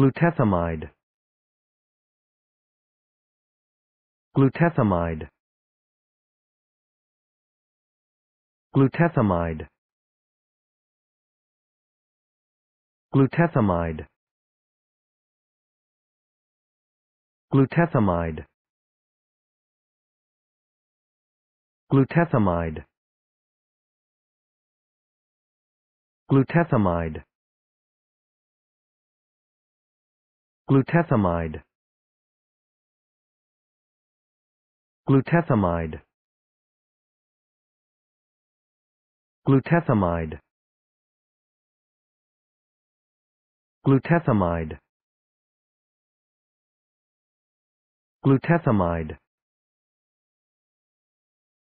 glutathamide glutathamide glutathamide glutathamide glutathamide glutathamide glutathamide Glutethamide Glutethamide Glutethamide Glutethamide Glutethamide